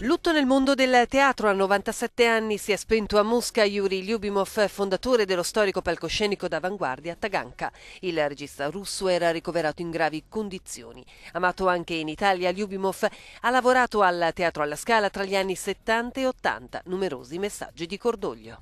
Lutto nel mondo del teatro, a 97 anni si è spento a Mosca Yuri Lyubimov, fondatore dello storico palcoscenico d'avanguardia Taganka. Il regista russo era ricoverato in gravi condizioni. Amato anche in Italia, Lyubimov ha lavorato al Teatro alla Scala tra gli anni 70 e 80. Numerosi messaggi di cordoglio.